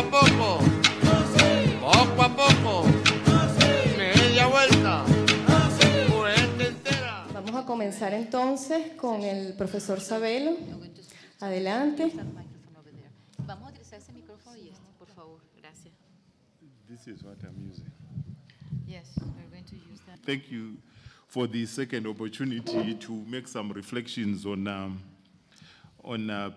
a poco, poco a poco, media vuelta, vuelta entera. Vamos a comenzar entonces con el profesor Sabelo. Adelante. Vamos a utilizar ese micrófono y este, por favor. Gracias. This is what I'm using. Yes, we're going to use that. Thank you for the second opportunity to make some reflections on, um, on uh,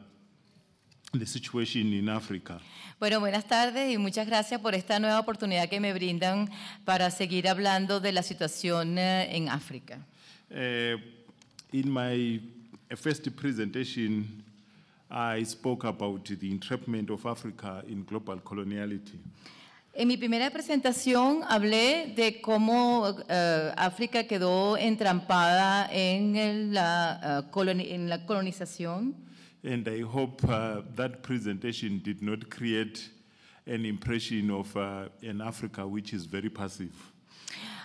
the situation in Africa. Bueno, buenas tardes y muchas gracias por esta nueva oportunidad que me brindan para seguir hablando de la situación eh, en África. En mi primera presentación hablé de cómo eh, África quedó entrampada en eh, la colonización. And I hope uh, that presentation did not create an impression of uh, an Africa which is very passive.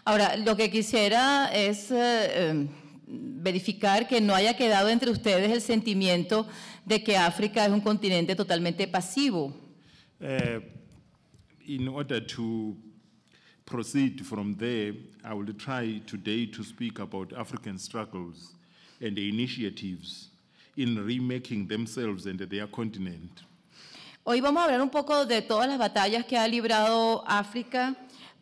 Ahora, lo que quisiera es eh, verificar que no haya quedado entre ustedes el sentimiento de que África es un continente totalmente pasivo. Uh, in order to proceed from there, I will try today to speak about African struggles and the initiatives remaking themselves and their continent. Hoy vamos a hablar un poco de todas las batallas que ha librado África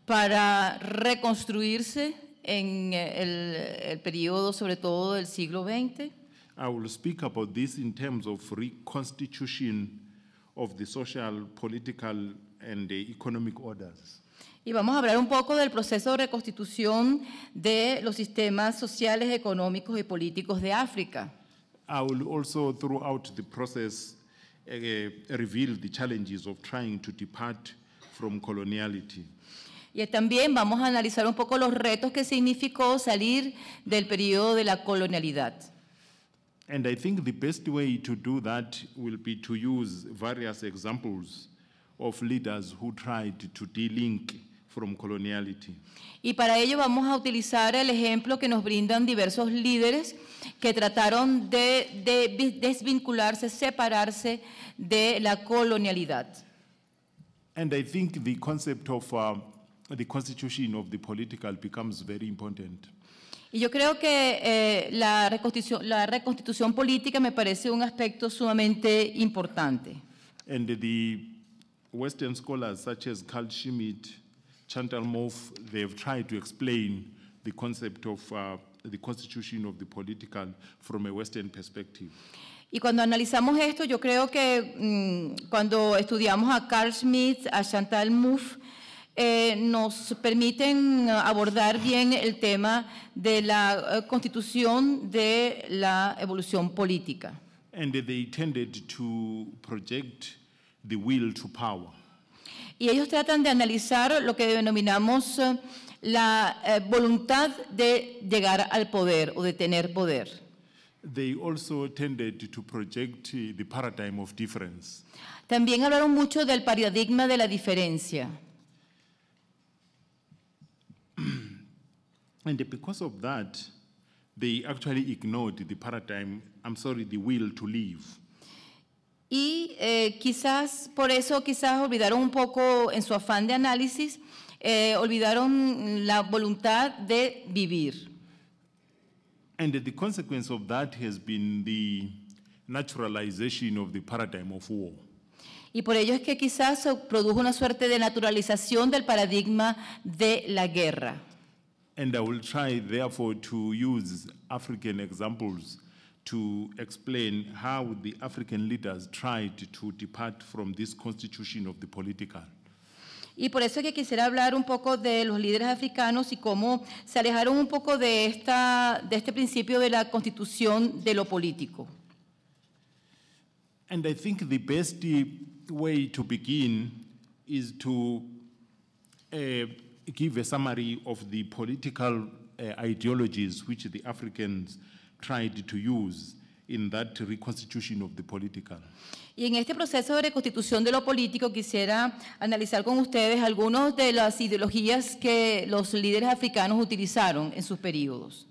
para reconstruirse en eh, el, periodo, sobre todo del siglo XX. Y vamos a hablar un poco del proceso de reconstitución de los sistemas sociales, económicos y políticos de África. I will also, throughout the process, uh, reveal the challenges of trying to depart from coloniality. Y también vamos a analizar un poco los retos que significó salir del periodo de la colonialidad. And I think the best way to do that will be to use various examples of leaders who tried to delink coloniality. Y para ello vamos a utilizar el ejemplo que nos brindan diversos líderes que trataron de, desvincularse, separarse de la colonialidad. Y yo creo que eh, la, reconstitución, la reconstitución política me parece un aspecto sumamente importante. And the Western scholars Carl Schmitt Chantal Mouffe, they've tried to explain the concept of uh, the constitution of the political from a Western perspective. Y cuando analizamos esto, yo creo que mmm, cuando estudiamos a Carl Schmitt, a Chantal Mouffe, eh, nos permiten abordar bien el tema de la uh, constitución de la evolución política. And they tended to project the will to power y ellos tratan de analizar lo que denominamos eh, la eh, voluntad de llegar al poder o de tener poder. They also to project eh, the paradigm of difference. También hablaron mucho del paradigma de la diferencia. And because of that, they actually ignored the paradigm, I'm sorry, the will to live. Y eh, quizás por eso, quizás olvidaron un poco en su afán de análisis, eh, olvidaron la voluntad de vivir. And the consequence of that has been the naturalization of the paradigm of war. Y por ello es que quizás se produjo una suerte de naturalización del paradigma de la guerra. And I will try therefore to use African examples to explain how the African leaders tried to depart from this constitution of the political. Y por eso es que quisiera hablar un poco de los líderes africanos y cómo se alejaron un poco de, esta, de este principio de la constitución de lo político. And I think the best eh, way to begin is to uh, give a summary of the political uh, ideologies which the Africans Y en este proceso de reconstitución de lo político quisiera analizar con ustedes algunas de las ideologías que los líderes africanos utilizaron en sus períodos.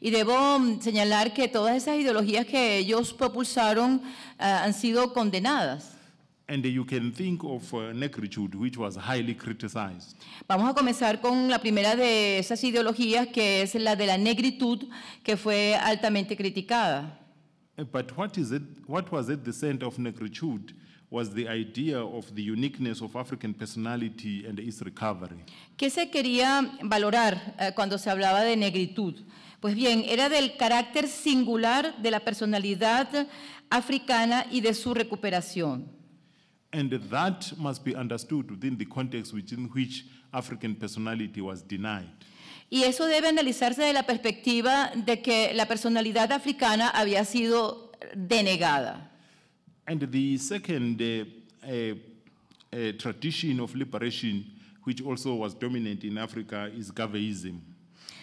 Y debo mm, señalar que todas esas ideologías que ellos propulsaron eh, han sido condenadas. Vamos a comenzar con la primera de esas ideologías, que es la de la negritud, que fue altamente criticada. Eh, but what is it? What was the of negritude? was the idea of the uniqueness of African personality and its recovery. ¿Qué se quería valorar eh, cuando se hablaba de negritud? Pues bien, era del carácter singular de la personalidad africana y de su recuperación. And that must be understood within the context within which African personality was denied. Y eso debe analizarse de la perspectiva de que la personalidad africana había sido denegada. And the second uh, uh, uh tradition of liberation, which also was dominant in Africa, is Gaveism.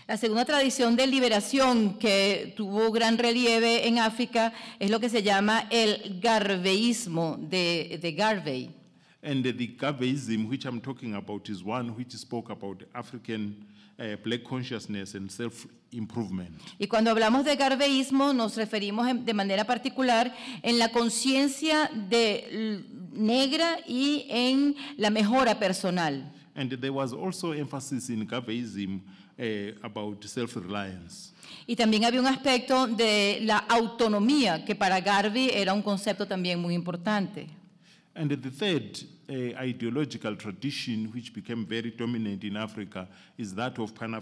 La segunda tradición de liberación que tuvo gran relieve en África es lo que se llama el garveísmo de, Garvey. Y cuando hablamos de garveísmo nos referimos de manera particular en la conciencia de negra y en la mejora personal. And there was also emphasis in eh, about Y también había un aspecto de la autonomía, que para Garvey era un concepto también muy importante. And the third eh, ideological tradition which became very dominant in Africa is that of pan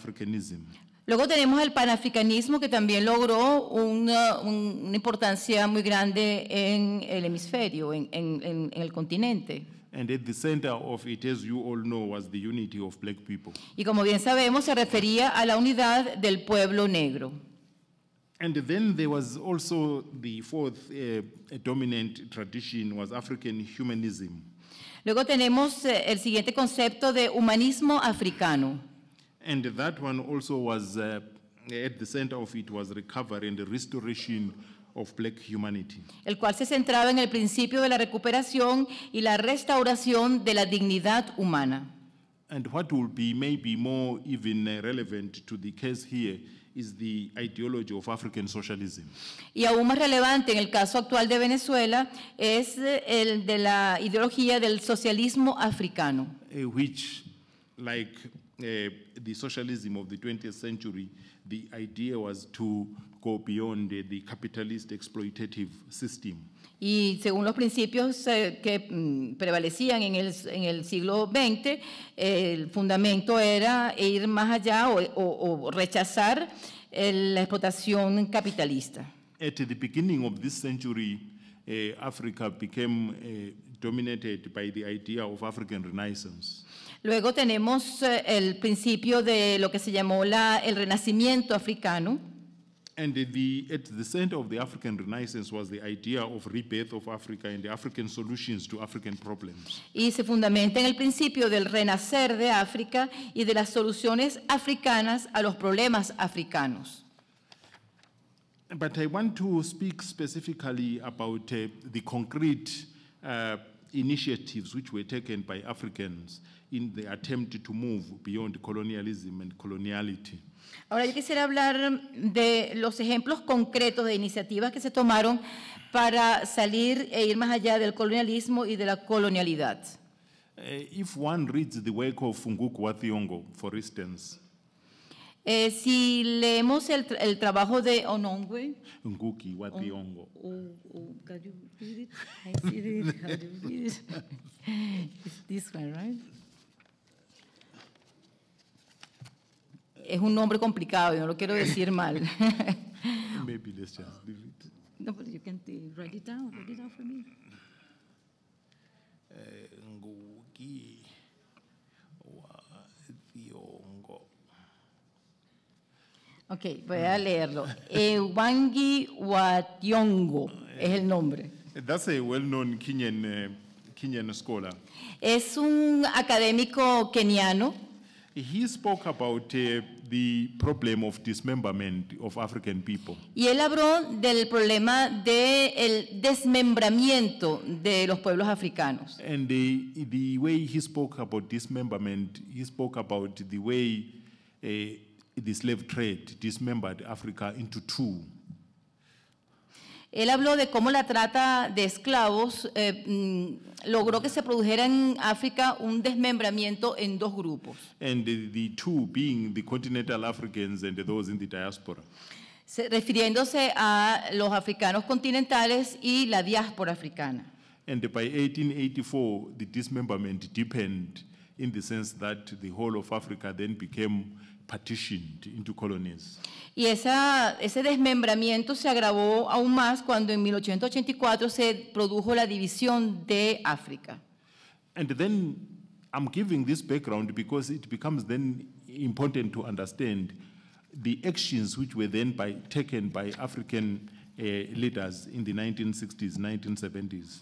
Luego tenemos el panafricanismo que también logró eh, una, importancia muy grande en el hemisferio, en el continente. And at the center of it, as you all know, was the unity of black people. Y como bien sabemos, se refería a la unidad del pueblo negro. And then there was also the fourth uh, dominant tradition was African humanism. Luego tenemos eh, el siguiente concepto de humanismo africano. And that one also was uh, at the center of it was recovery and restoration of black humanity. el cual se centraba en el principio de la recuperación y la restauración de la dignidad humana. And what will be maybe more even uh, relevant to the case here is the ideology of African socialism. Y aún más relevante en el caso actual de Venezuela es eh, el de la ideología del socialismo africano. Eh, which, like uh, the socialism of the 20th century, the idea was to y según los principios eh, que mm, prevalecían en el, en el siglo XX, el fundamento era ir más allá o, rechazar la explotación capitalista. Luego tenemos eh, el principio de lo que se llamó la, el Renacimiento africano. And the, at the center of the African Renaissance was the idea of rebirth of Africa and the African solutions to African problems. Y se fundamenta en el principio del renacer de África y de las soluciones africanas a los problemas africanos. But I want to speak specifically about uh, the concrete uh, initiatives which were taken by Africans in the attempt to move beyond colonialism and coloniality. Ahora yo quisiera hablar de los ejemplos concretos de iniciativas que se tomaron para salir e ir más allá del colonialismo y de la colonialidad. Eh, if one reads the work of Funguku Wathiongo, for instance, eh, si leemos el, el trabajo de Onongwe, Nguki Wathiongo. Oh, oh, can you read it? I see this one, right? es un nombre complicado, yo no lo quiero decir mal. Maybe let's just it. No, but you can write it down, write it down for me. Eh, Ngugi wa Thiongo. Ok, voy a leerlo. Ewangi wa Thiongo es el nombre. Eh, that's a well-known Kenyan, uh, Kenyan scholar. Es un académico keniano. He spoke about uh, the problem of dismemberment of African people. Y él habló del problema del el desmembramiento de los pueblos africanos. And the, the way he spoke about dismemberment, he spoke about the way uh, the slave trade dismembered Africa into two. Él habló de cómo la trata de esclavos eh, mm, logró que se produjera en África un desmembramiento en dos grupos. Se, refiriéndose a los africanos continentales y la diáspora africana. Y by 1884, el desmembramiento deepened en el sentido de que whole of Africa se convirtió partitioned into colonies. Y esa, ese desmembramiento se agravó aún más cuando en 1884 se produjo la división de África. And then I'm giving this background because it becomes then important to understand the actions which were then by, taken by African uh, leaders in the 1960s, 1970s.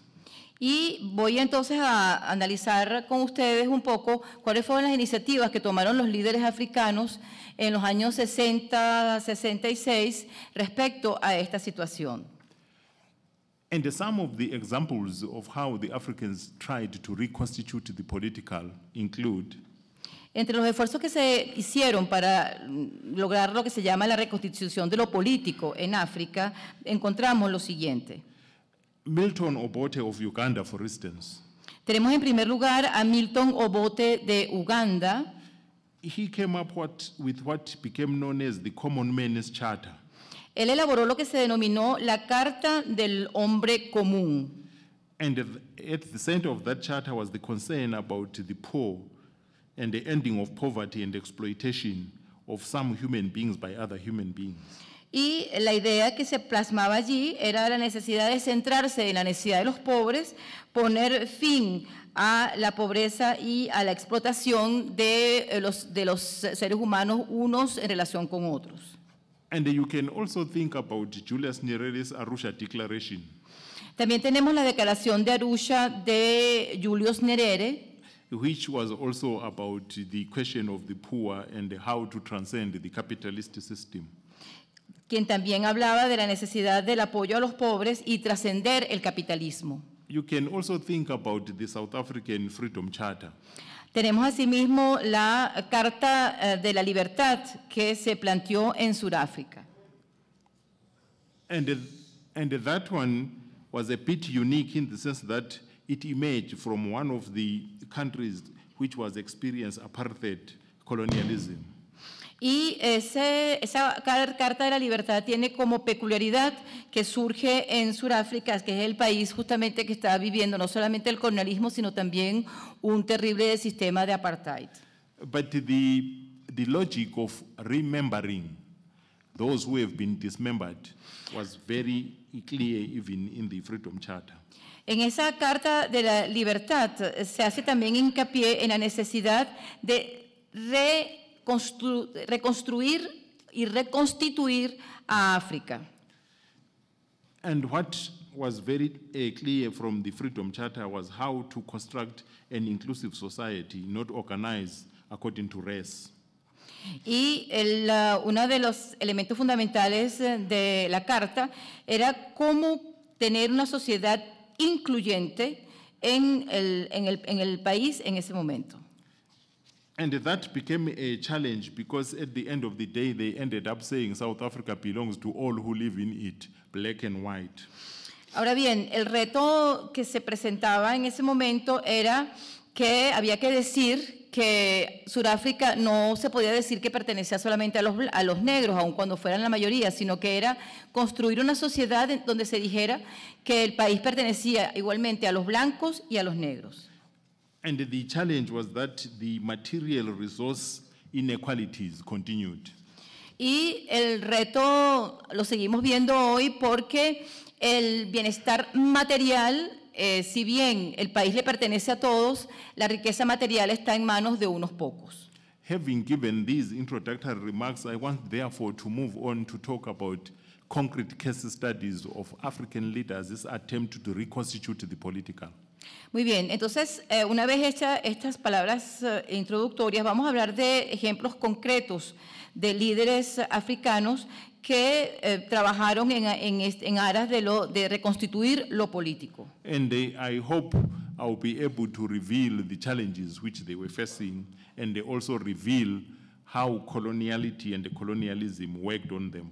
Y voy entonces a analizar con ustedes un poco cuáles fueron las iniciativas que tomaron los líderes africanos en los años 60, 66 respecto a esta situación. entre los esfuerzos que se hicieron para lograr lo que se llama la reconstitución de lo político en África, encontramos lo siguiente. Milton Obote of Uganda, for instance. Tenemos en primer lugar a Milton Obote de Uganda. He came up what, with what became known as the Common Man's Charter. Él elaboró lo que se denominó la Carta del Hombre Común. And at the center of that charter was the concern about the poor and the ending of poverty and exploitation of some human beings by other human beings. y la idea que se plasmaba allí era la necesidad de centrarse en la necesidad de los pobres, poner fin a la pobreza y a la explotación de eh, los, de los seres humanos unos en relación con otros. También tenemos la declaración de Arusha de Julius Nyerere which was also about the question of the poor and how to transcend the capitalist system quien también hablaba de la necesidad del apoyo a los pobres y trascender el capitalismo. You can also think about the South African Freedom Charter. Tenemos asimismo la Carta eh, de la Libertad que se planteó en Sudáfrica. And, and that one was a bit unique in the sense that it emerged from one of the countries which was experienced apartheid colonialism. Y esa Carta de la Libertad tiene como peculiaridad que surge en Sudáfrica, que es el país justamente que está viviendo no solamente el colonialismo, sino también un terrible sistema de apartheid. But the, the logic of remembering those who have been dismembered was very clear even in the Freedom Charter. En esa Carta de la Libertad se hace también hincapié en la necesidad de re reconstruir y reconstituir a África. And what was very eh, clear from the Freedom Charter was how to construct an inclusive society, not organized according to race. Y el, uh, uno de los elementos fundamentales eh, de la Carta era cómo tener una sociedad incluyente en el, en el, en el país en ese momento. And that a challenge because at the end of the day, they ended up saying South Africa belongs to all who live in it, Ahora bien, el reto que se presentaba en ese momento era que había que decir que Sudáfrica no se podía decir que pertenecía solamente a los, a los negros, aun cuando fueran la mayoría, sino que era construir una sociedad donde se dijera que el país pertenecía igualmente a los blancos y a los negros. And the challenge was that the material resource inequalities continued. Y el reto lo seguimos viendo hoy porque el bienestar material, eh, si bien el país le pertenece a todos, la riqueza material está en manos de unos pocos. Having given these introductory remarks, I want therefore to move on to talk about concrete case studies of African leaders' this attempt to reconstitute the political. Muy bien, entonces, eh, una vez hechas estas palabras eh, introductorias, vamos a hablar de ejemplos concretos de líderes africanos que eh, trabajaron en, en, en, aras de, lo, de reconstituir lo político. And they, I hope I'll be able to reveal the challenges which they were facing and they also reveal how coloniality and the colonialism worked on them.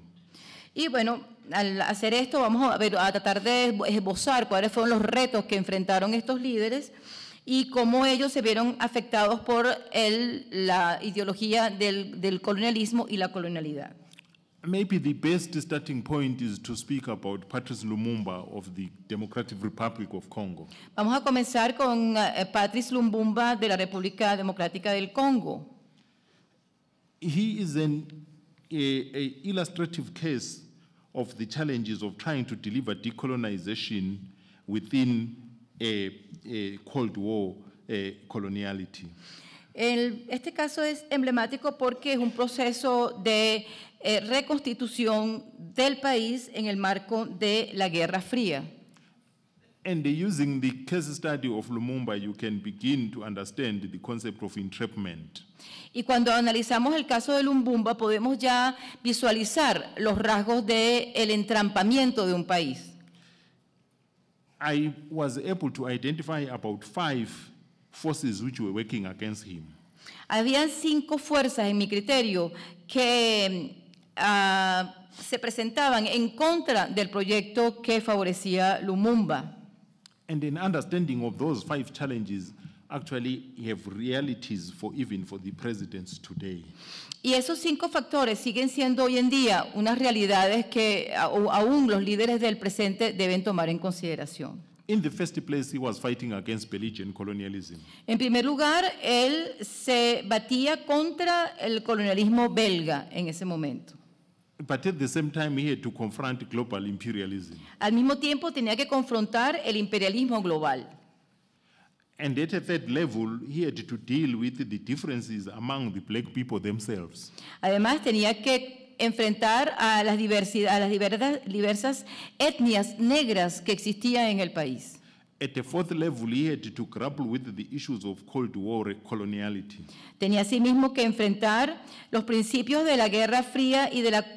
Y bueno, al hacer esto vamos a, ver, a tratar de esbozar cuáles fueron los retos que enfrentaron estos líderes y cómo ellos se vieron afectados por el, la ideología del, del, colonialismo y la colonialidad. Patrice Lumumba Vamos a comenzar con eh, Patrice Lumumba de la República Democrática del Congo. He is an eh, a, of the challenges of trying to deliver decolonization within a, a Cold War a coloniality. El, este caso es emblemático porque es un proceso de eh, reconstitución del país en el marco de la Guerra Fría. And using the case study of Lumumba, you can begin to understand the concept of entrapment. Y cuando analizamos el caso de Lumumba, podemos ya visualizar los rasgos del el entrampamiento de un país. I was able to identify about five forces which were working against him. Habían cinco fuerzas en mi criterio que uh, se presentaban en contra del proyecto que favorecía Lumumba understanding Y esos cinco factores siguen siendo hoy en día unas realidades que aún los líderes del presente deben tomar en consideración. En primer lugar, él se batía contra el colonialismo belga en ese momento. But at the same time, he had to confront global imperialism. Al mismo tiempo, tenía que confrontar el imperialismo global. And at a third level, he had to deal with the differences among the black people themselves. Además, tenía que enfrentar a las, diversidad, a las diversas, diversas etnias negras que existían en el país. At a fourth level, he had to grapple with the issues of Cold War coloniality. Tenía asimismo que enfrentar los principios de la Guerra Fría y de la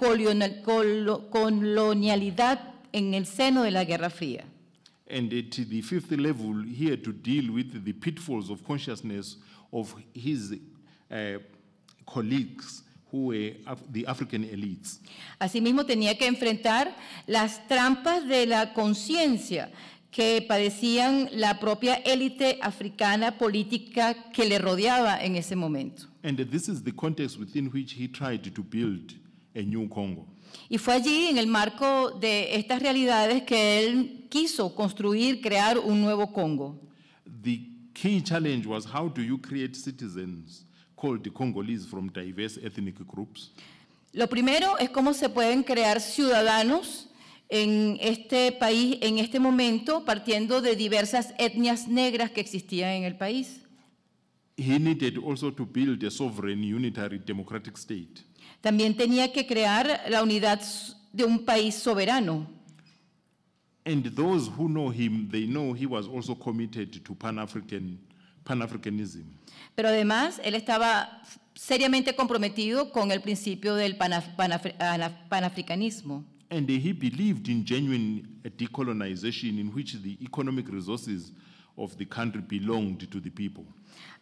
colonialidad en el seno de la Guerra Fría. And at the fifth level, he had to deal with the pitfalls of consciousness of his uh, colleagues who were the African elites. Asimismo, tenía que enfrentar las trampas de la conciencia que padecían la propia élite africana política que le rodeaba en ese momento. Y fue allí, en el marco de estas realidades, que él quiso construir, crear un nuevo Congo. Lo primero es cómo se pueden crear ciudadanos en este país en este momento, partiendo de diversas etnias negras que existían en el país. También tenía que crear la unidad de un país soberano. Pero además, él estaba seriamente comprometido con el principio del panafricanismo. And he believed in genuine decolonization in which the economic resources of the country belonged to the people.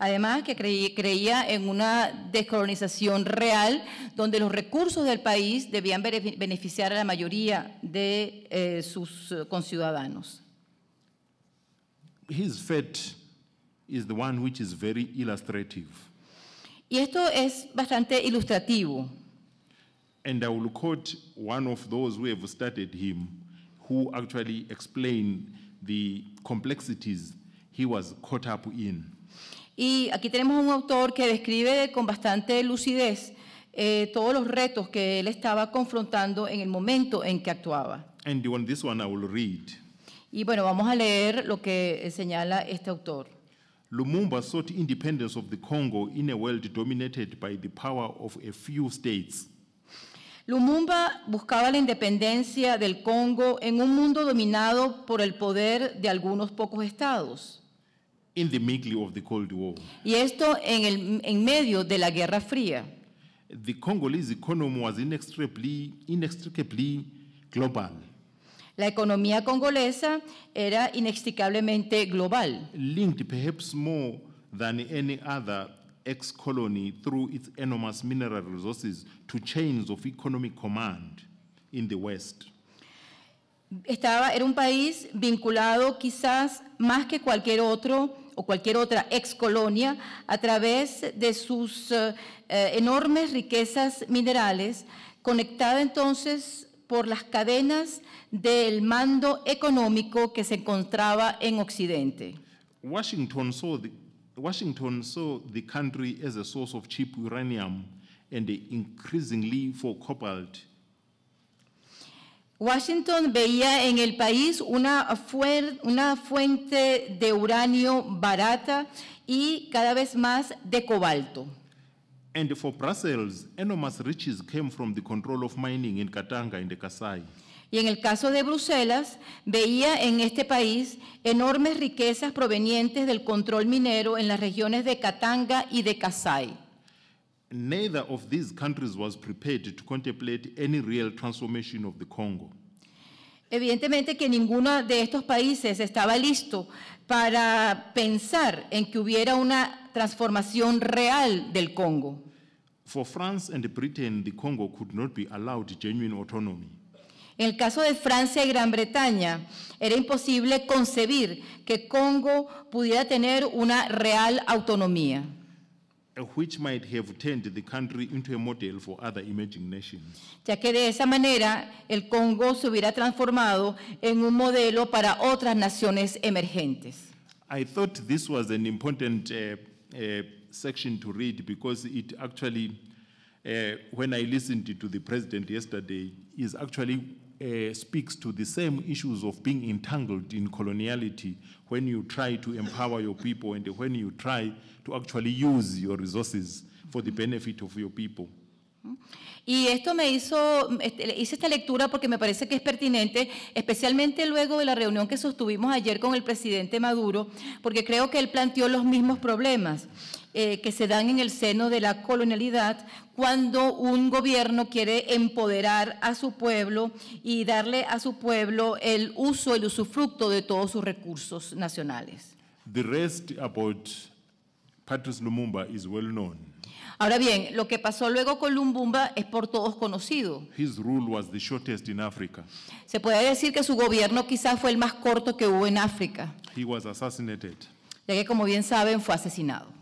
Además, que creía en una descolonización real donde los recursos del país debían beneficiar a la mayoría de eh, sus eh, conciudadanos. His fate is the one which is very illustrative. Y esto es bastante ilustrativo. And I will quote one of those who have studied him, who actually explained the complexities he was caught up in. Y aquí tenemos un autor que describe con bastante lucidez eh, todos los retos que él estaba confrontando en el momento en que actuaba. And on this one I will read. Y bueno, vamos a leer lo que señala este autor. Lumumba sought independence of the Congo in a world dominated by the power of a few states. Lumumba buscaba la independencia del Congo en un mundo dominado por el poder de algunos pocos estados. Y esto en, el, en medio de la Guerra Fría. global. La economía congolesa era inextricablemente global. Linked perhaps more than any other ex colony through its enormous mineral resources to chains of economic command in the West. Estaba, era un país vinculado quizás más que cualquier otro o cualquier otra ex colonia a través de sus eh, eh, enormes riquezas minerales, conectada entonces por las cadenas del mando económico que se encontraba en Occidente. Washington saw Washington saw the country as a source of cheap uranium and increasingly for cobalt. Washington veía en el país una, una fuente de uranio barata y cada vez más de cobalto. And for Brussels, enormous riches came from the control of mining in Katanga and the Kasai. Y en el caso de Bruselas, veía en este país enormes riquezas provenientes del control minero en las regiones de Katanga y de Kasai. Neither of these countries was prepared to contemplate any real transformation of the Congo. Evidentemente que ninguno de estos países estaba listo para pensar en que hubiera una transformación real del Congo. For France and Britain, the Congo could not be allowed genuine autonomy. En el caso de Francia y Gran Bretaña, era imposible concebir que Congo pudiera tener una real autonomía. Ya que de esa manera el Congo se hubiera transformado en un modelo para otras naciones emergentes. I thought this was an important uh, uh, section to read because it actually, uh, when I listened to the president yesterday, is actually eh, speaks to Y esto me hizo, este, hice esta lectura porque me parece que es pertinente, especialmente luego de la reunión que sostuvimos ayer con el presidente Maduro, porque creo que él planteó los mismos problemas. Eh, que se dan en el seno de la colonialidad cuando un gobierno quiere empoderar a su pueblo y darle a su pueblo el uso, el usufructo de todos sus recursos nacionales. The rest about Patrice Lumumba is well known. Ahora bien, lo que pasó luego con Lumumba es por todos conocido. His rule was the shortest in Africa. Se puede decir que su gobierno quizás fue el más corto que hubo en África. He was assassinated. Ya que como bien saben fue asesinado.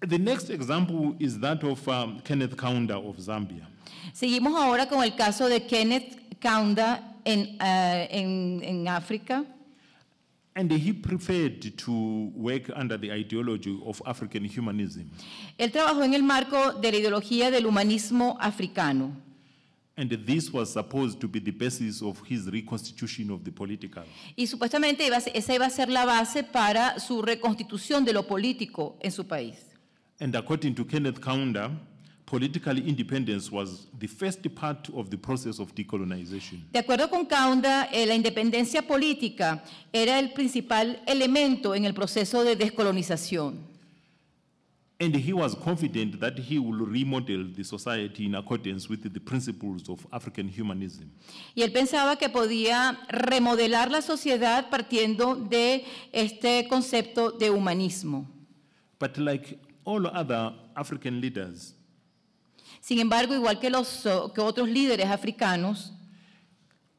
The next example is that of um, Kenneth Kaunda of Zambia. Seguimos ahora con el caso de Kenneth Kaunda en, uh, en, en África. And he preferred to work under the ideology of African humanism. Él trabajó en el marco de la ideología del humanismo africano. And this was supposed to be the basis of his reconstitution of the political. Y supuestamente esa iba a ser la base para su reconstitución de lo político en su país. And according to Kenneth Kaunda, political independence was the first part of the process of decolonization. De acuerdo con Kaunda, eh, la independencia política era el principal elemento en el proceso de descolonización. And he was confident that he will remodel the society in accordance with the principles of African humanism. Y él pensaba que podía remodelar la sociedad partiendo de este concepto de humanismo. But like all other African leaders. Sin embargo, igual que, los, que otros líderes africanos,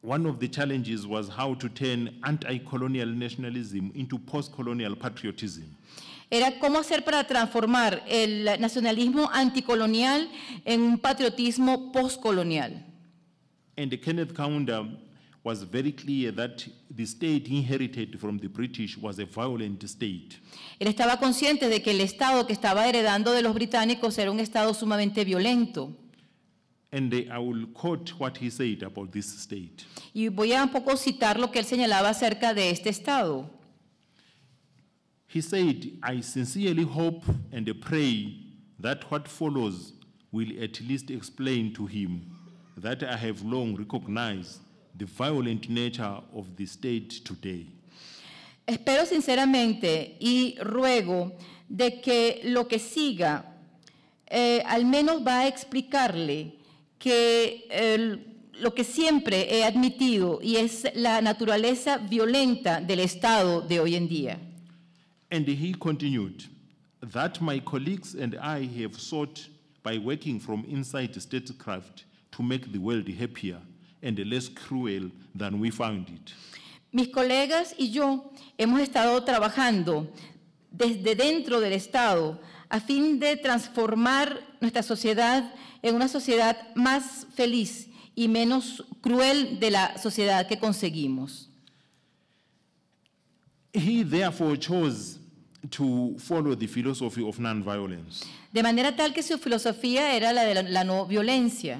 One of the challenges was how to turn anti-colonial nationalism into post-colonial patriotism. Era cómo hacer para transformar el nacionalismo anticolonial en un patriotismo postcolonial. And Kenneth Kaunda was very clear that the state inherited from the British was a violent state. Él estaba consciente de que el estado que estaba heredando de los británicos era un estado sumamente violento. And I will quote what he said about this state. Y voy a un poco citar lo que él señalaba acerca de este estado. He said, I sincerely hope and pray that what follows will at least explain to him that I have long recognized the violent nature of the state today. Espero sinceramente y ruego de que lo que siga eh, al menos va a explicarle que eh, lo que siempre he admitido y es la naturaleza violenta del Estado de hoy en día. And he continued, that my colleagues and I have sought by working from inside statecraft to make the world happier and less cruel than we found it. Mis colegas y yo hemos estado trabajando desde dentro del Estado a fin de transformar nuestra sociedad en una sociedad más feliz y menos cruel de la sociedad que conseguimos. He therefore chose to follow De manera tal que su filosofía era la de la, la no violencia.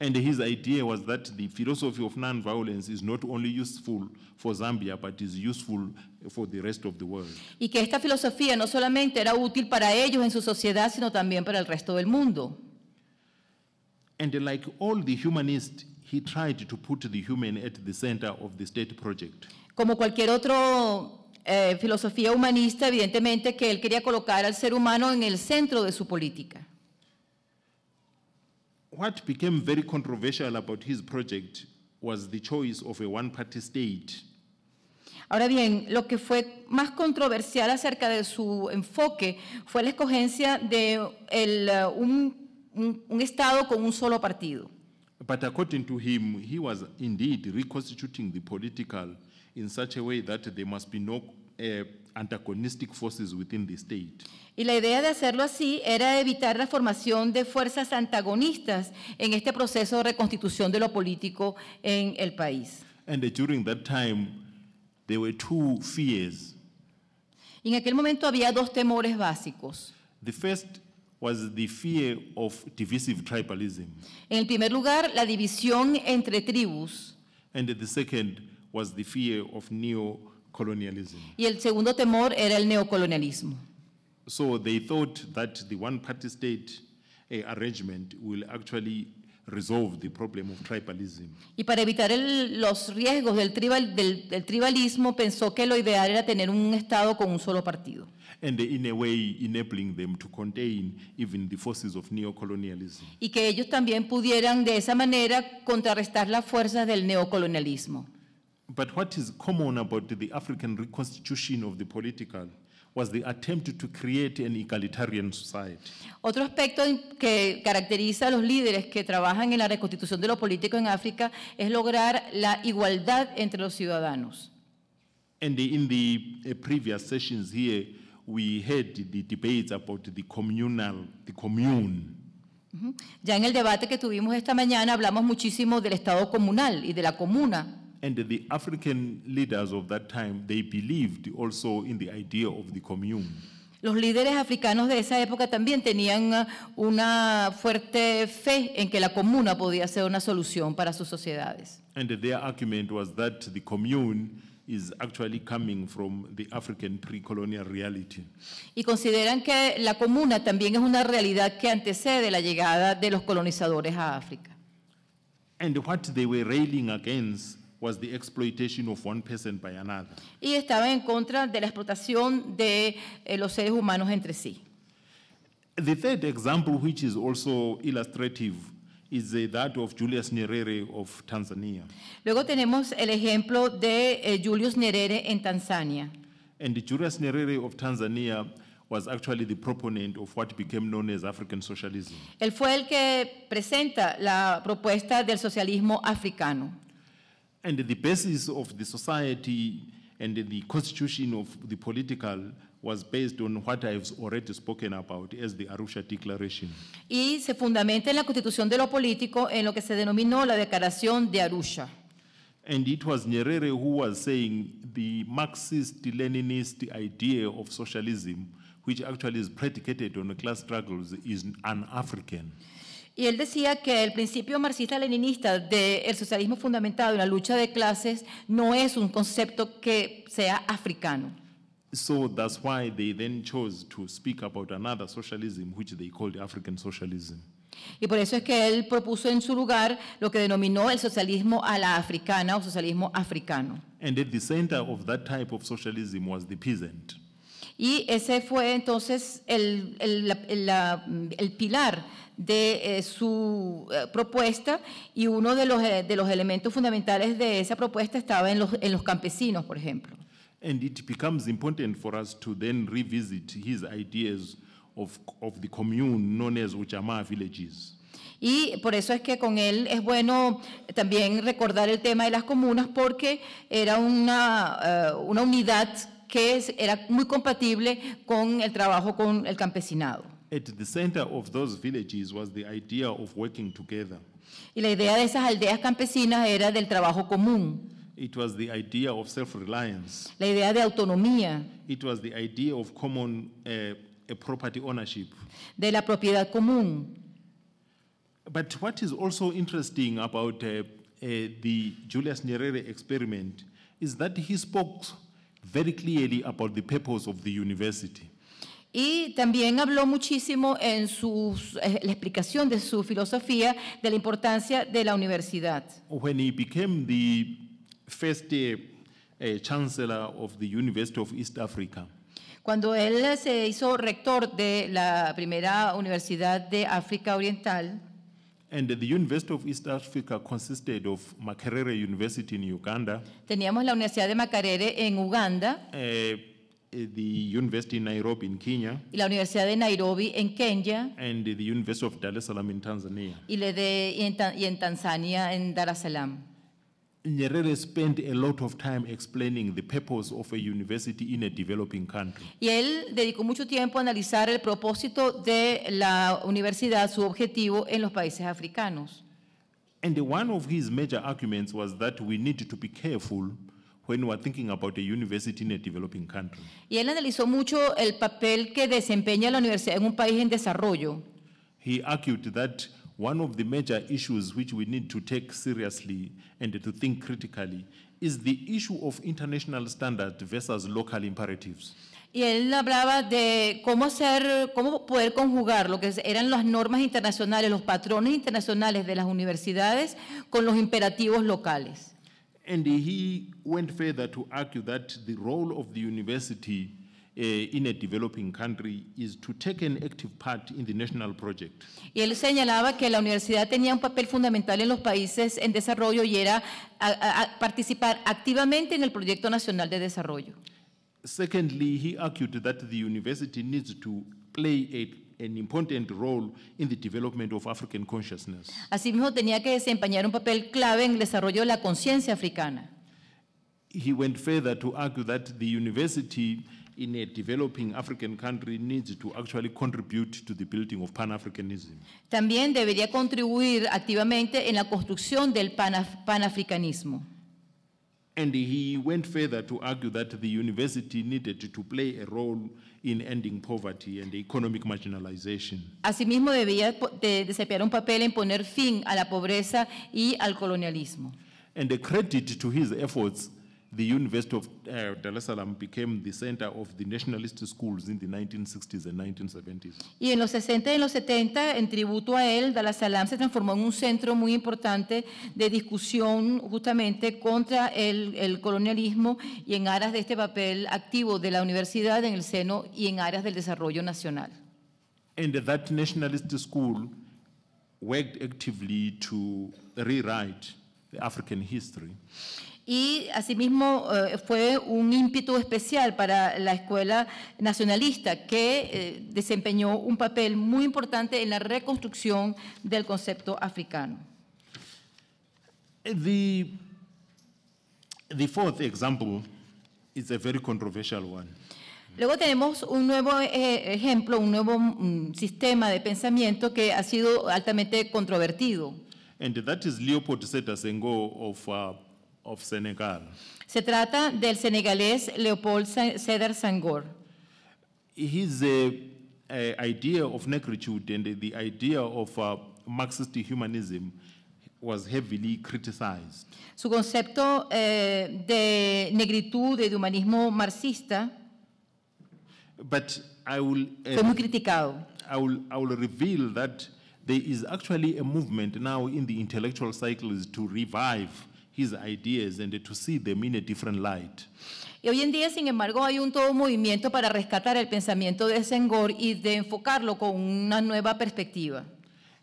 And his idea was that the philosophy of nonviolence is not only useful for Zambia, but is useful for the rest of the world. Y que esta filosofía no solamente era útil para ellos en su sociedad, sino también para el resto del mundo. And like all the humanists, he tried to put the human at the center of the state project. Como cualquier otro eh, filosofía humanista, evidentemente que él quería colocar al ser humano en el centro de su política. what became very controversial about his project was the choice of a one-party state. Ahora bien, lo que fue más controversial acerca de su enfoque fue la escogencia de uh, un, Estado con un solo partido. But according to him, he was indeed reconstituting the political in such a way that there must be no eh, y la idea de hacerlo así era evitar la formación de fuerzas antagonistas en este proceso de reconstitución de lo político en el país. Y en aquel momento había dos temores básicos. The first was the fear of En el primer lugar, la división entre tribus. And the second was the fear neo y el segundo temor era el neocolonialismo. So they thought that the one-party state eh, arrangement will actually resolve the problem of tribalism. Y para evitar los riesgos del, tribalismo, pensó que lo ideal era tener un Estado con un solo partido. And in a way enabling them to contain even the forces of Y que ellos también pudieran de esa manera contrarrestar las fuerzas del neocolonialismo. But what is common about the African reconstitution of the political was the attempt to create an egalitarian society. Otro aspecto que caracteriza a los líderes que trabajan en la reconstitución de lo político en África es lograr la igualdad entre los ciudadanos. And in the eh, previous sessions here, we had the debates about the communal, the commune. Ya en el debate que tuvimos esta mañana hablamos muchísimo del estado comunal y de la comuna. and the African leaders of that time, they believed also in the idea of the commune. Los líderes africanos de esa época también tenían eh, una fuerte fe en que la comuna podía ser una solución para sus sociedades. And their argument was that the commune is actually coming from the African pre-colonial reality. Y consideran que la comuna también es una realidad que antecede la llegada de los colonizadores a África. And what they were railing against was the exploitation of one person by another. Y estaba en contra de la explotación de eh, los seres humanos entre sí. The third example, which is also illustrative, is that of Julius Nyerere of Tanzania. Luego tenemos el ejemplo de eh, Julius Nyerere en Tanzania. And Julius Nyerere of Tanzania was actually the proponent of what became known as African socialism. Él fue el que presenta la propuesta del socialismo africano. and the basis of the society and the constitution of the political was based on what I've already spoken about as the Arusha Declaration. Y se fundamenta en la constitución de lo político en lo que se denominó la Declaración de Arusha. And it was Nyerere who was saying the Marxist-Leninist idea of socialism, which actually is predicated on class struggles, is un-African. y él decía que el principio marxista-leninista del socialismo fundamentado en la lucha de clases no es un concepto que sea africano. So that's why they then chose to speak about another socialism which they called African socialism. Y por eso es que él propuso en su lugar lo que denominó el socialismo a la africana o socialismo africano. And at the center of that type of socialism was the peasant. Y ese fue entonces el, el, la, el pilar de eh, su eh, propuesta y uno eh, de los, elementos fundamentales de esa propuesta estaba en los, campesinos, por ejemplo. Y por eso es que con él es bueno también recordar el tema de las comunas porque era una, unidad que era muy compatible con el trabajo con el campesinado. At the center of those villages was the idea of working together. Y la idea de esas aldeas campesinas era del trabajo común. It was the idea of self-reliance. La idea de autonomía. It was the idea of common uh, a property ownership. De la propiedad común. But what is also interesting about uh, uh, the Julius Nyerere experiment is that he spoke very clearly about the purpose of the university. Y también habló muchísimo en su eh, la explicación de su filosofía de la importancia de la universidad. cuando él se hizo rector de la primera universidad de África Oriental, Teníamos la Universidad de Makerere en Uganda. Eh, eh, the University in Nairobi in Kenya y la Universidad de Nairobi en Kenia and the University of Dar es Salaam in Tanzania. y, le de, y, en, y en Tanzania, en Dar es Salaam. Nyerere spent a lot of time explaining the purpose of a university in a developing country. Y él dedicó mucho tiempo a analizar el propósito de la universidad, su objetivo en los países africanos. And one of his major arguments was that we need to be careful when we're thinking about a university in a developing country. Y él analizó mucho el papel que desempeña la universidad en un país en desarrollo. He argued that one of the major issues which we need to take seriously and to think critically is the issue of international standards versus local imperatives. Y él hablaba de cómo hacer, cómo poder conjugar lo que eran las normas internacionales, los patrones internacionales de las universidades con los imperativos locales. And he went further to argue that the role of the university eh, in a developing country is to take an active part in the national project. Y él señalaba que la universidad tenía un papel fundamental en los países en desarrollo y era a, a, a participar activamente en el proyecto nacional de desarrollo. Secondly, he argued that the university needs to play a an important role in the development of African consciousness. Asimismo, tenía que desempeñar un papel clave en el desarrollo de la conciencia africana. He went further to argue that the university in a developing African country needs to actually contribute to the building of pan-Africanism. También debería contribuir activamente en la construcción del panaf panafricanismo. And he went further to argue that the university needed to play a role in ending poverty and economic marginalization. Asimismo, debía de desempeñar un papel en poner fin a la pobreza y al colonialismo. And the credit to his efforts the University of uh, eh, Dar es Salaam became the center of the nationalist schools in the 1960s and 1970s. Y en los 60 y en los 70, en tributo a él, Dar es Salaam se transformó en un centro muy importante de discusión justamente contra el, el colonialismo y en aras de este papel activo de la universidad en el seno y en aras del desarrollo nacional. And that nationalist school worked actively to rewrite the African history y asimismo eh, fue un ímpetu especial para la Escuela Nacionalista que eh, desempeñó un papel muy importante en la reconstrucción del concepto africano. The, the fourth example is a very Luego tenemos un nuevo eh, ejemplo, un nuevo mm, sistema de pensamiento que ha sido altamente controvertido. And that is Leopold of uh, of Senegal. Se trata del senegalés Leopold Cedar Sangor. His uh, uh, idea of negritude and the idea of uh, Marxist humanism was heavily criticized. Su concepto eh, de negritud y de humanismo marxista But I will, uh, fue muy criticado. I will, I will reveal that there is actually a movement now in the intellectual cycles to revive ideas Y hoy en día, sin embargo, hay un todo movimiento para rescatar el pensamiento de Senghor y de enfocarlo con una nueva perspectiva.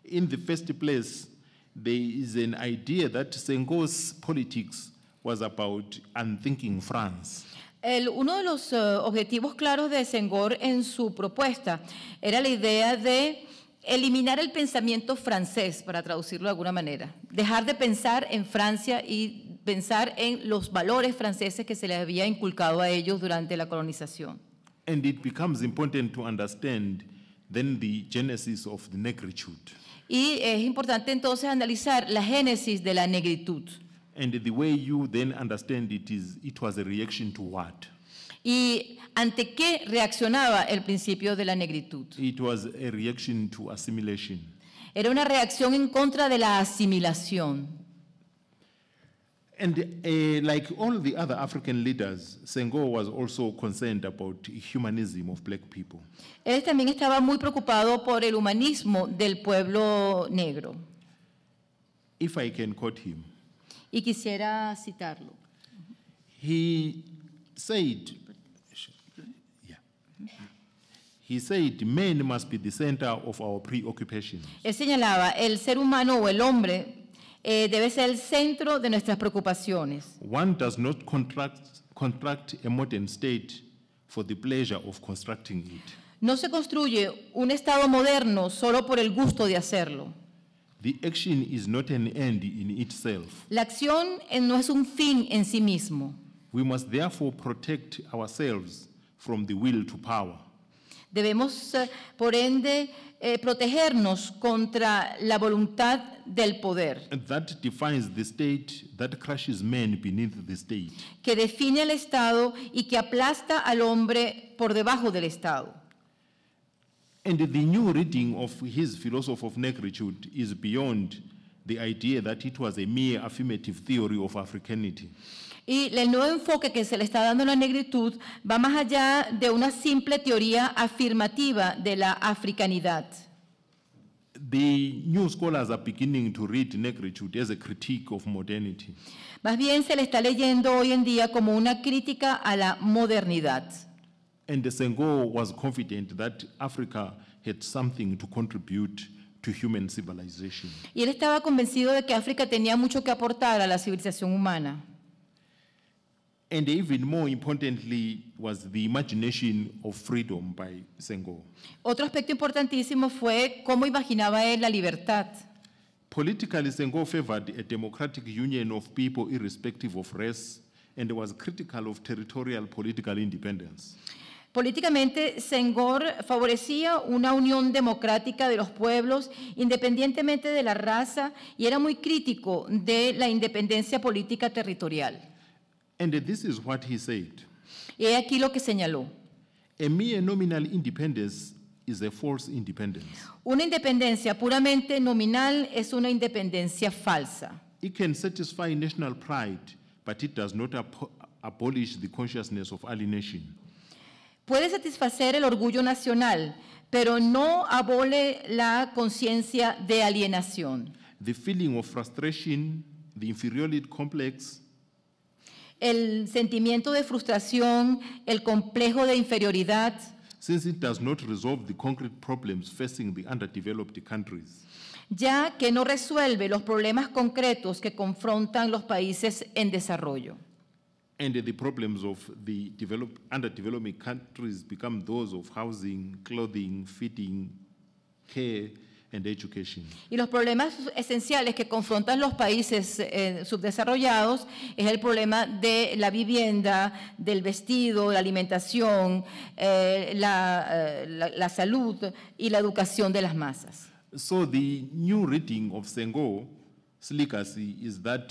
In the first place, there is an idea that Senghor's politics was about unthinking France. El, uno de los eh, objetivos claros de Senghor en su propuesta era la idea de Eliminar el pensamiento francés, para traducirlo de alguna manera. Dejar de pensar en Francia y pensar en los valores franceses que se les había inculcado a ellos durante la colonización. Y es importante entonces analizar la génesis de la negritud. And the way you then understand it is it was a reaction to what? y ante qué reaccionaba el principio de la negritud. It was a reaction to assimilation. Era una reacción en contra de la asimilación. And uh, like all the other African leaders, Senghor was also concerned about humanism of black people. Él también estaba muy preocupado por el humanismo del pueblo negro. If I can quote him. Y quisiera citarlo. He said He said "Man must be the center of our preoccupations. Él señalaba, el ser humano o el hombre eh, debe ser el centro de nuestras preocupaciones. One does not contract, contract a modern state for the pleasure of constructing it. No se construye un estado moderno solo por el gusto de hacerlo. The action is not an end in itself. La acción eh, no es un fin en sí mismo. We must therefore protect ourselves from the will to power. Debemos, eh, por ende, eh, protegernos contra la voluntad del poder. That defines the state that crushes men beneath the state. Que define el Estado y que aplasta al hombre por debajo del Estado. And the new reading of his philosophy of negritude is beyond the idea that it was a mere affirmative theory of Africanity. Y el nuevo enfoque que se le está dando a la negritud va más allá de una simple teoría afirmativa de la africanidad. Más bien se le está leyendo hoy en día como una crítica a la modernidad. Y él estaba convencido de que África tenía mucho que aportar a la civilización humana. And even more importantly was the imagination of freedom by Senghor. Otro aspecto importantísimo fue cómo imaginaba él la libertad. Politically, Senghor favored a democratic union of people irrespective of race and was critical of territorial political independence. Políticamente, Senghor favorecía una unión democrática de los pueblos, independientemente de la raza, y era muy crítico de la independencia política territorial. And this is what he said. Y aquí lo que señaló. A mere nominal independence is a false independence. Una independencia puramente nominal es una independencia falsa. It can satisfy national pride, but it does not abolish the consciousness of alienation. Puede satisfacer el orgullo nacional, pero no abole la conciencia de alienación. The feeling of frustration, the inferiority complex, el sentimiento de frustración, el complejo de inferioridad. Since it does not resolve the concrete problems facing the underdeveloped countries. Ya que no resuelve los problemas concretos que confrontan los países en desarrollo. And the problems of the developed, underdeveloped countries become those of housing, clothing, feeding, care, education. Y los problemas esenciales que confrontan los países eh, subdesarrollados es el problema de la vivienda, del vestido, la alimentación, eh, eh, la, salud y la educación de las masas. So the new reading of is that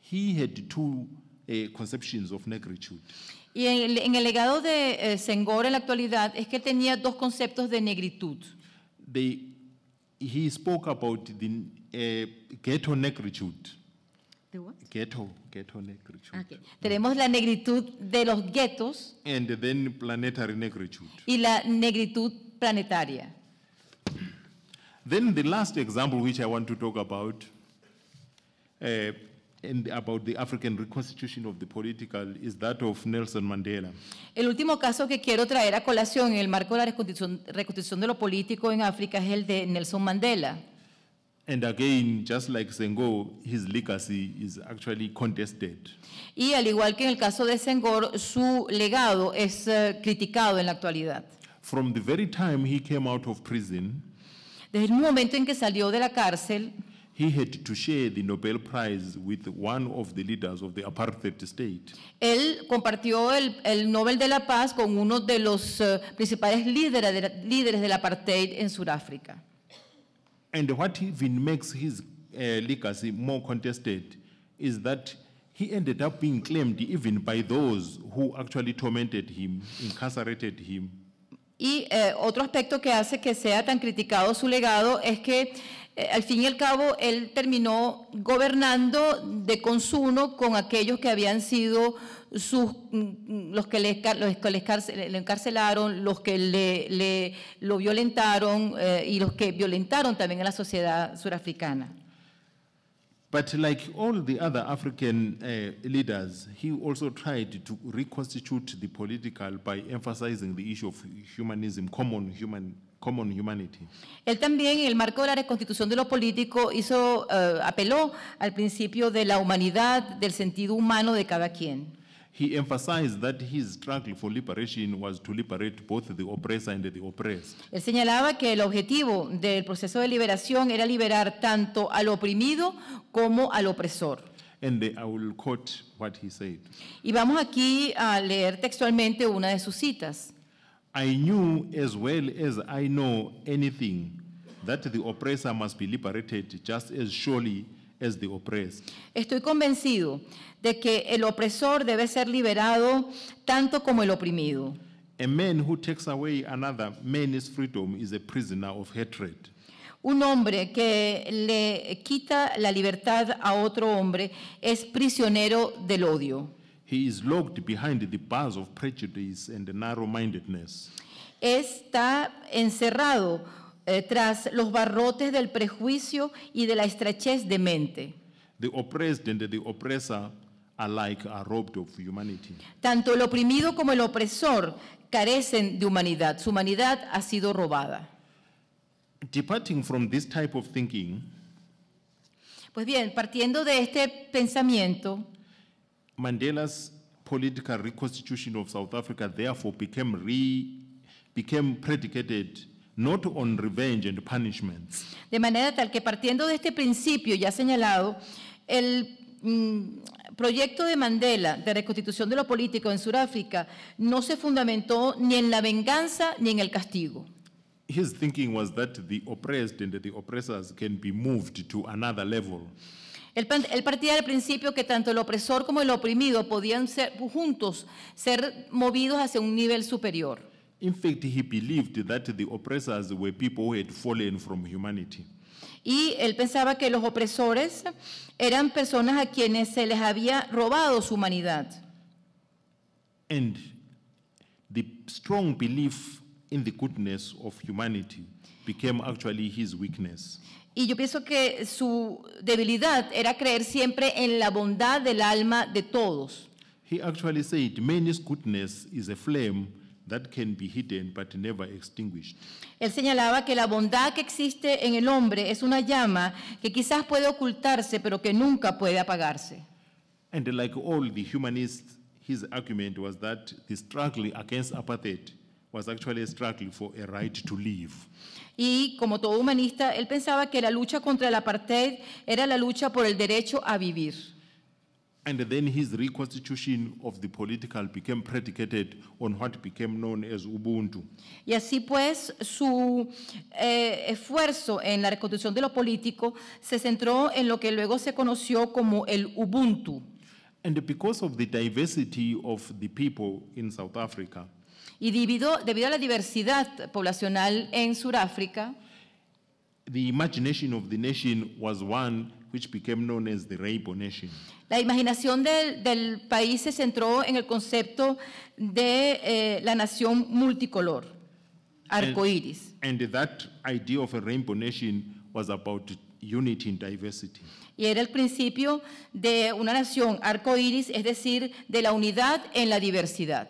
he had two conceptions of negritude. Y en, el, legado de Senghor en la actualidad es que tenía dos conceptos de negritud. he spoke about the uh, ghetto negritude. The what? Ghetto, ghetto negritude. Ah, okay. Tenemos la negritud de los guetos. And then planetary negritude. Y la negritud planetaria. Then the last example which I want to talk about uh, Mandela. El último caso que quiero traer a colación en el marco de la reconstitución, de lo político en África es el de Nelson Mandela. And again, just like his legacy is actually contested. Y al igual que en el caso de Senghor, su legado es eh, criticado en la actualidad. From the very time he came out of prison, desde el momento en que salió de la cárcel, he had to share the Nobel Prize with one of the leaders of the apartheid state. Él compartió el, el Nobel de la Paz con uno de los uh, principales líderes de, la, líderes del apartheid en Sudáfrica. And what even makes his uh, legacy more contested is that he ended up being claimed even by those who actually tormented him, incarcerated him. Y eh, otro aspecto que hace que sea tan criticado su legado es que Eh, al fin y al cabo, él terminó gobernando de consuno con aquellos que habían sido sus, mm, mm, los que le, los encarcelaron, los que le, le lo violentaron eh, y los que violentaron también a la sociedad surafricana. But like all the other African eh, leaders, he also tried to reconstitute the political by emphasizing the issue of humanism, common human él también, en el marco de la reconstitución de lo político, hizo, eh, apeló al principio de la humanidad, del sentido humano de cada quien. Él señalaba que el objetivo del proceso de liberación era liberar tanto al oprimido como al opresor. Y vamos aquí a leer textualmente una de sus citas. Estoy convencido de que el opresor debe ser liberado tanto como el oprimido. Un hombre que le quita la libertad a otro hombre es prisionero del odio. Está encerrado eh, tras los barrotes del prejuicio y de la estrechez de mente. The oppressed and the oppressor robbed of humanity. Tanto el oprimido como el opresor carecen de humanidad. Su humanidad ha sido robada. Departing from this type of thinking, pues bien, partiendo de este pensamiento, Mandela's political reconstitution of South Africa therefore became, re, became predicated Not on revenge and punishments. De manera tal que partiendo de este principio ya señalado, el mm, proyecto de Mandela de reconstitución de lo político en Sudáfrica no se fundamentó ni en la venganza ni en el castigo. His thinking was that the oppressed and the oppressors can be moved to another level. Él, partía del principio que tanto el opresor como el oprimido podían ser juntos ser movidos hacia un nivel superior. In fact, he believed that the oppressors were people who had fallen from humanity. Y él pensaba que los opresores eran personas a quienes se les había robado su humanidad. And the strong belief in the goodness of humanity became actually his weakness. Y yo pienso que su debilidad era creer siempre en la bondad del alma de todos. He actually said, goodness is a flame that can be hidden but never extinguished. Él señalaba que la bondad que existe en el hombre es una llama que quizás puede ocultarse pero que nunca puede apagarse. And like all the humanists, his argument was that the struggle against apathy was actually a struggle for a right to live y como todo humanista, él pensaba que la lucha contra el apartheid era la lucha por el derecho a vivir. Y así pues, su eh, esfuerzo en la reconstrucción de lo político se centró en lo que luego se conoció como el Ubuntu. South y debido, a la diversidad poblacional en Sudáfrica, La imaginación del, del, país se centró en el concepto de eh, la nación multicolor, arcoíris. Y era el principio de una nación arcoíris, es decir, de la unidad en la diversidad.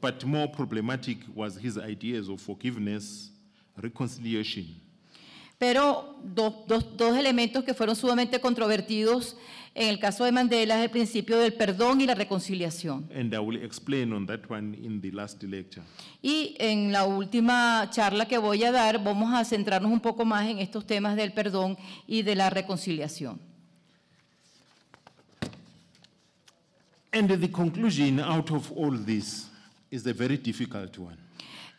But more problematic was his ideas of forgiveness, reconciliation. Pero dos, dos, dos elementos que fueron sumamente controvertidos en el caso de Mandela es el principio del perdón y la reconciliación. Y en la última charla que voy a dar vamos a centrarnos un poco más en estos temas del perdón y de la reconciliación. And the conclusion out of all this is the very difficult one.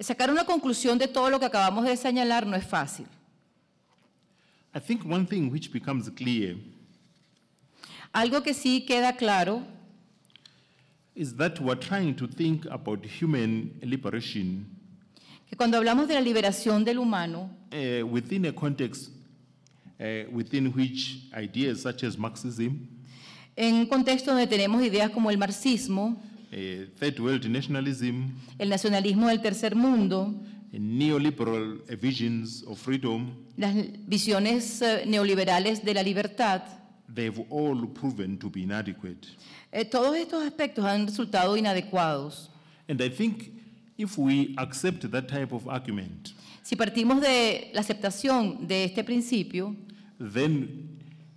Sacar una conclusión de todo lo que acabamos de señalar no es fácil. I think one thing which becomes clear Algo que sí queda claro is that we're trying to think about human liberation que cuando hablamos de la liberación del humano uh, within a context uh, within which ideas such as Marxism en un contexto donde tenemos ideas como el marxismo eh, el nacionalismo del tercer mundo, eh, las visiones eh, neoliberales de la libertad, todos estos aspectos han resultado inadecuados. Y creo que si partimos de la aceptación de este principio,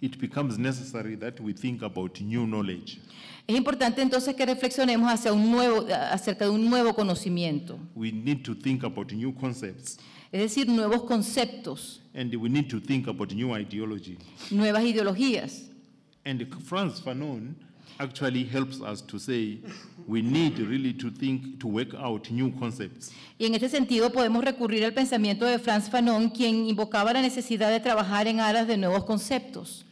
It becomes necessary that we think about new knowledge. Es importante entonces que reflexionemos hacia un nuevo, acerca de un nuevo conocimiento. We need to think about new concepts. Es decir, nuevos conceptos, And we need to think about new ideology. nuevas ideologías. And Franz Fanon actually helps us to say we need really to think, to work out new concepts. Y en este sentido podemos recurrir al pensamiento de Franz Fanon, quien invocaba la necesidad de trabajar en aras de nuevos conceptos.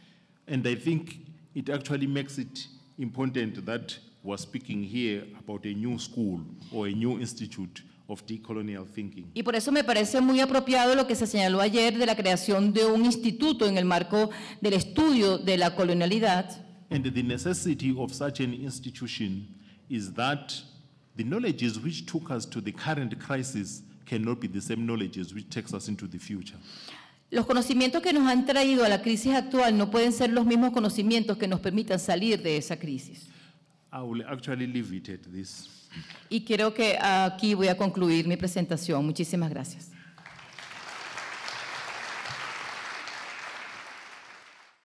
And I think it actually makes it important that we're speaking here about a new school or a new institute Of decolonial thinking. Y por eso me parece muy apropiado lo que se señaló ayer de la creación de un instituto en el marco del estudio de la colonialidad. And the necessity of such an institution is that the knowledges which took us to the current crisis cannot be the same knowledges which takes us into the future. Los conocimientos que nos han traído a la crisis actual no pueden ser los mismos conocimientos que nos permitan salir de esa crisis. Y creo que aquí voy a concluir mi presentación. Muchísimas gracias.